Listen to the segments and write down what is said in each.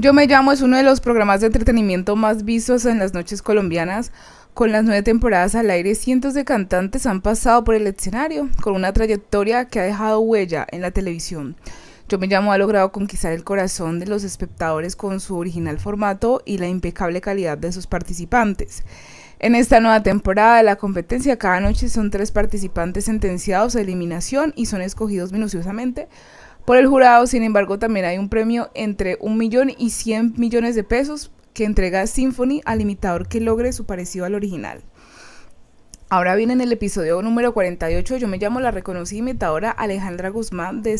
Yo me llamo es uno de los programas de entretenimiento más vistos en las noches colombianas. Con las nueve temporadas al aire, cientos de cantantes han pasado por el escenario, con una trayectoria que ha dejado huella en la televisión. Yo me llamo ha logrado conquistar el corazón de los espectadores con su original formato y la impecable calidad de sus participantes. En esta nueva temporada de la competencia, cada noche son tres participantes sentenciados a eliminación y son escogidos minuciosamente por el jurado, sin embargo, también hay un premio entre un millón y 100 millones de pesos que entrega Symphony al imitador que logre su parecido al original. Ahora viene en el episodio número 48. Yo me llamo la reconocida imitadora Alejandra Guzmán de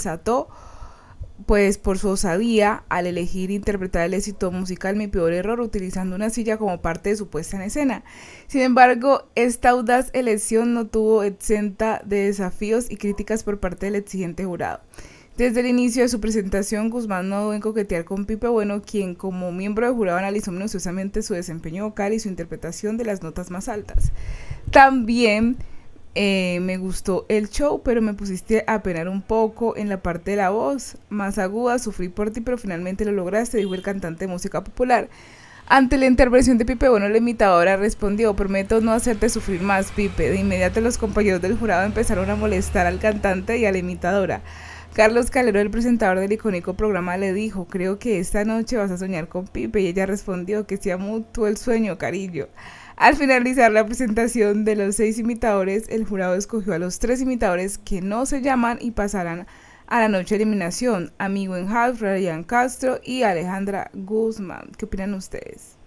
pues por su osadía al elegir interpretar el éxito musical Mi Peor Error utilizando una silla como parte de su puesta en escena. Sin embargo, esta audaz elección no tuvo exenta de desafíos y críticas por parte del exigente jurado. Desde el inicio de su presentación, Guzmán no dudó en coquetear con Pipe Bueno, quien como miembro de jurado analizó minuciosamente su desempeño vocal y su interpretación de las notas más altas. También eh, me gustó el show, pero me pusiste a penar un poco en la parte de la voz, más aguda, sufrí por ti, pero finalmente lo lograste, dijo el cantante de música popular. Ante la intervención de Pipe Bueno, la imitadora respondió, prometo no hacerte sufrir más, Pipe. De inmediato los compañeros del jurado empezaron a molestar al cantante y a la imitadora. Carlos Calero, el presentador del icónico programa, le dijo, creo que esta noche vas a soñar con Pipe y ella respondió que sea mutuo el sueño, cariño. Al finalizar la presentación de los seis imitadores, el jurado escogió a los tres imitadores que no se llaman y pasarán a la noche de eliminación, Amigo en Half, Ryan Castro y Alejandra Guzmán. ¿Qué opinan ustedes?